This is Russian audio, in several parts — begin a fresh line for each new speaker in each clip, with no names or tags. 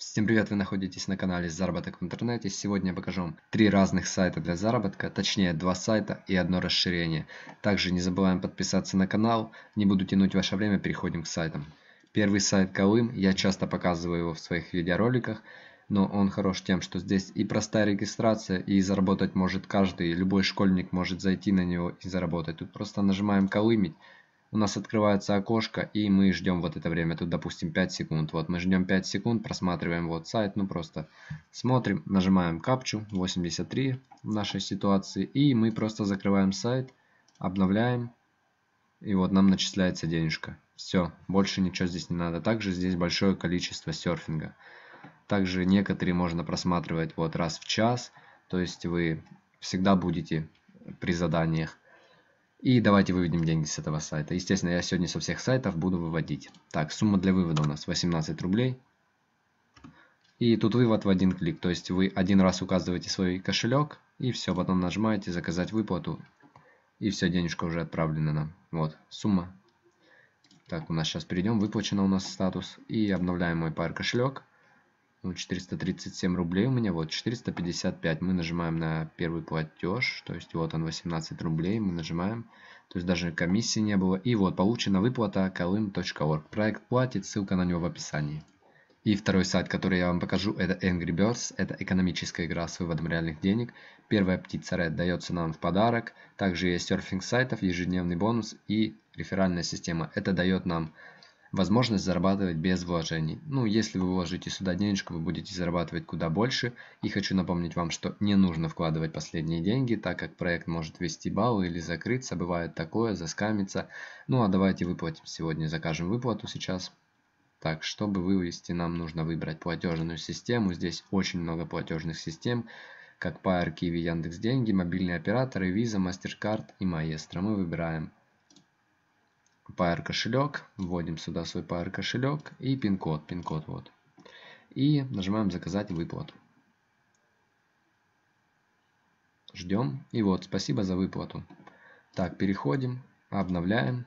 Всем привет, вы находитесь на канале Заработок в интернете. Сегодня я покажу вам три разных сайта для заработка, точнее два сайта и одно расширение. Также не забываем подписаться на канал, не буду тянуть ваше время, переходим к сайтам. Первый сайт Колым, я часто показываю его в своих видеороликах, но он хорош тем, что здесь и простая регистрация, и заработать может каждый, любой школьник может зайти на него и заработать. Тут просто нажимаем «Колымить», у нас открывается окошко, и мы ждем вот это время, тут, допустим, 5 секунд. Вот мы ждем 5 секунд, просматриваем вот сайт, ну просто смотрим, нажимаем капчу 83 в нашей ситуации, и мы просто закрываем сайт, обновляем, и вот нам начисляется денежка. Все, больше ничего здесь не надо. Также здесь большое количество серфинга. Также некоторые можно просматривать вот раз в час, то есть вы всегда будете при заданиях. И давайте выведем деньги с этого сайта. Естественно, я сегодня со всех сайтов буду выводить. Так, сумма для вывода у нас 18 рублей. И тут вывод в один клик. То есть вы один раз указываете свой кошелек. И все, потом нажимаете «Заказать выплату». И все, денежка уже отправлена нам. Вот, сумма. Так, у нас сейчас перейдем. Выплачено у нас статус. И обновляем мой пар кошелек. Ну, 437 рублей у меня, вот, 455. Мы нажимаем на первый платеж, то есть вот он, 18 рублей, мы нажимаем. То есть даже комиссии не было. И вот, получена выплата kalym.org. Проект платит, ссылка на него в описании. И второй сайт, который я вам покажу, это Angry Birds. Это экономическая игра с выводом реальных денег. Первая птица Red дается нам в подарок. Также есть серфинг сайтов, ежедневный бонус и реферальная система. Это дает нам возможность зарабатывать без вложений. Ну, если вы вложите сюда денежку, вы будете зарабатывать куда больше. И хочу напомнить вам, что не нужно вкладывать последние деньги, так как проект может вести баллы или закрыться. Бывает такое, заскамиться. Ну, а давайте выплатим сегодня, закажем выплату сейчас. Так, чтобы вывести, нам нужно выбрать платежную систему. Здесь очень много платежных систем, как Pair, Kiwi, Яндекс.Деньги, мобильные операторы, Visa, MasterCard и Maestro. Мы выбираем Pair кошелек, вводим сюда свой Pair кошелек и пин-код, пин-код вот. И нажимаем заказать выплату. Ждем. И вот, спасибо за выплату. Так, переходим, обновляем.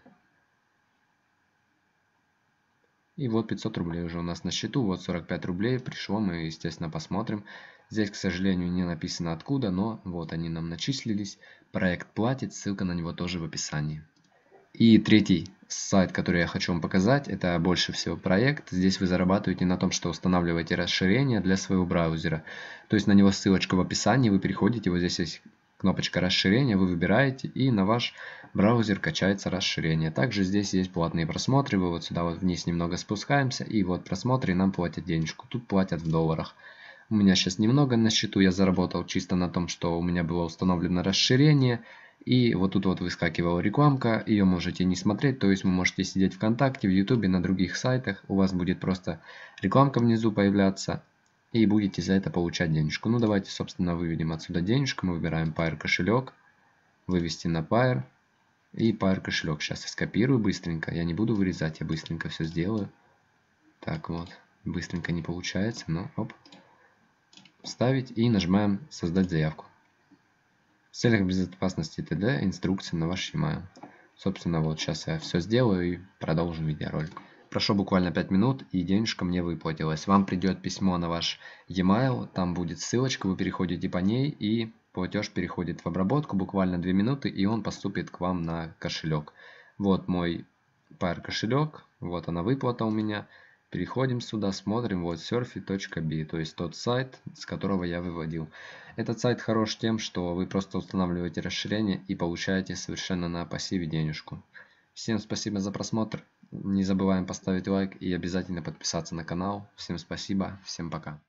И вот 500 рублей уже у нас на счету, вот 45 рублей пришло, мы естественно посмотрим. Здесь, к сожалению, не написано откуда, но вот они нам начислились. Проект платит, ссылка на него тоже в описании. И третий сайт, который я хочу вам показать, это больше всего проект. Здесь вы зарабатываете на том, что устанавливаете расширение для своего браузера. То есть на него ссылочка в описании, вы переходите, вот здесь есть кнопочка расширения, вы выбираете и на ваш браузер качается расширение. Также здесь есть платные просмотры, вы вот сюда вот вниз немного спускаемся и вот просмотры нам платят денежку, тут платят в долларах. У меня сейчас немного на счету, я заработал чисто на том, что у меня было установлено расширение – и вот тут вот выскакивала рекламка, ее можете не смотреть, то есть вы можете сидеть ВКонтакте, в Ютубе, на других сайтах, у вас будет просто рекламка внизу появляться, и будете за это получать денежку. Ну давайте, собственно, выведем отсюда денежку, мы выбираем Pair кошелек, вывести на Pair, и Pair кошелек. Сейчас я скопирую быстренько, я не буду вырезать, я быстренько все сделаю. Так вот, быстренько не получается, но оп. Вставить и нажимаем создать заявку. В целях безопасности т.д. инструкция на ваш email. Собственно, вот сейчас я все сделаю и продолжим видеоролик. Прошло буквально 5 минут и денежка мне выплатилась. Вам придет письмо на ваш e-mail, там будет ссылочка, вы переходите по ней и платеж переходит в обработку буквально 2 минуты и он поступит к вам на кошелек. Вот мой пар кошелек, вот она выплата у меня. Переходим сюда, смотрим, вот surfy.be, то есть тот сайт, с которого я выводил. Этот сайт хорош тем, что вы просто устанавливаете расширение и получаете совершенно на пассиве денежку. Всем спасибо за просмотр, не забываем поставить лайк и обязательно подписаться на канал. Всем спасибо, всем пока.